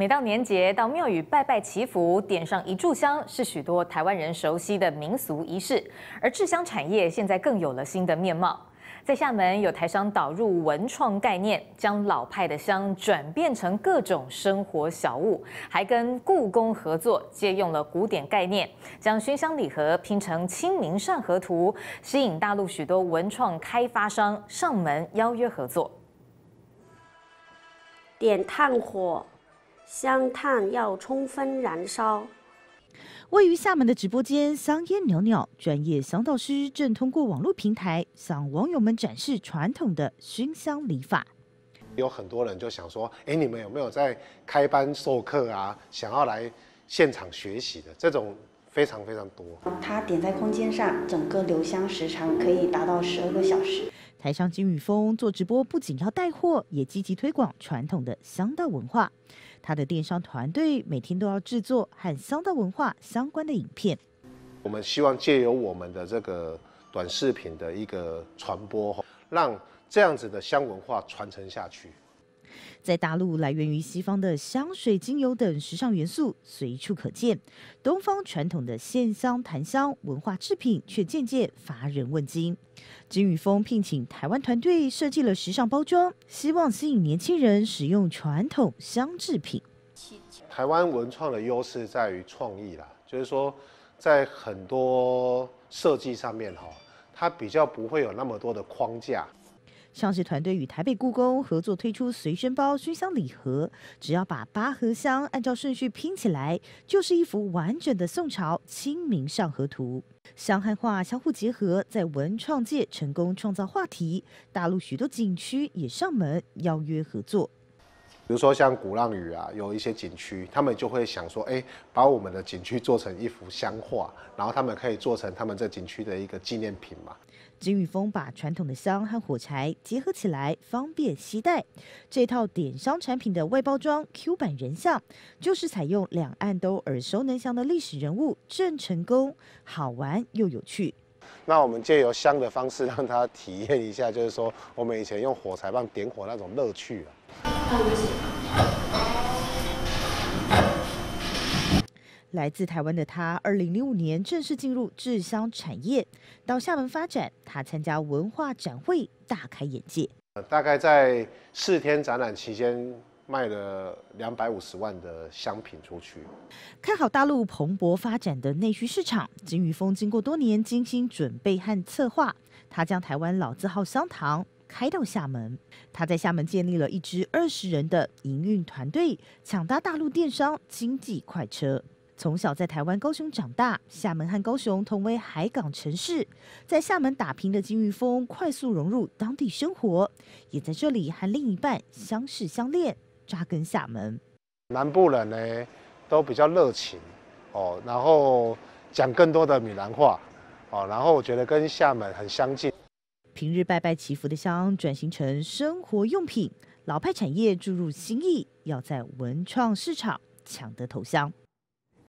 每到年节，到庙宇拜拜祈福，点上一炷香，是许多台湾人熟悉的民俗仪式。而制香产业现在更有了新的面貌。在厦门，有台商导入文创概念，将老派的香转变成各种生活小物，还跟故宫合作，借用了古典概念，将熏香礼盒拼成《清明上河图》，吸引大陆许多文创开发商上门邀约合作。点炭火。香炭要充分燃烧。位于厦门的直播间，香烟袅袅，专业香道师正通过网络平台向网友们展示传统的熏香礼法。有很多人就想说，哎，你们有没有在开班授课啊？想要来现场学习的这种非常非常多。它点在空间上，整个留香时长可以达到十二个小时。台商金宇峰做直播不仅要带货，也积极推广传统的香道文化。他的电商团队每天都要制作和香道文化相关的影片。我们希望借由我们的这个短视频的一个传播，让这样子的香文化传承下去。在大陆，来源于西方的香水、精油等时尚元素随处可见，东方传统的线香、檀香文化制品却渐渐乏人问津。金宇峰聘请台湾团队设计了时尚包装，希望吸引年轻人使用传统香制品。台湾文创的优势在于创意啦，就是说，在很多设计上面哈，它比较不会有那么多的框架。上市团队与台北故宫合作推出随身包熏香礼盒，只要把八盒香按照顺序拼起来，就是一幅完整的宋朝《清明上河图》。香汉画相互结合，在文创界成功创造话题，大陆许多景区也上门邀约合作。比如说像鼓浪屿啊，有一些景区，他们就会想说：哎，把我们的景区做成一幅香画，然后他们可以做成他们这景区的一个纪念品嘛。金宇峰把传统的香和火柴结合起来，方便携带。这套点香产品的外包装 Q 版人像，就是采用两岸都耳熟能详的历史人物郑成功，好玩又有趣。那我们借由香的方式，让他体验一下，就是说我们以前用火柴棒点火那种乐趣啊。来自台湾的他，二零零五年正式进入制香产业，到厦门发展。他参加文化展会，大开眼界。大概在四天展览期间，卖了两百五十万的香品出去。看好大陆蓬勃发展的内需市场，金鱼峰经过多年精心准备和策划，他将台湾老字号香糖。开到厦门，他在厦门建立了一支二十人的营运团队，抢搭大陆电商经济快车。从小在台湾高雄长大，厦门和高雄同为海港城市，在厦门打拼的金玉峰快速融入当地生活，也在这里和另一半相识相恋，扎根厦门。南部人呢，都比较热情哦，然后讲更多的闽南话哦，然后我觉得跟厦门很相近。平日拜拜祈福的香转型成生活用品，老派产业注入新意，要在文创市场抢得头香。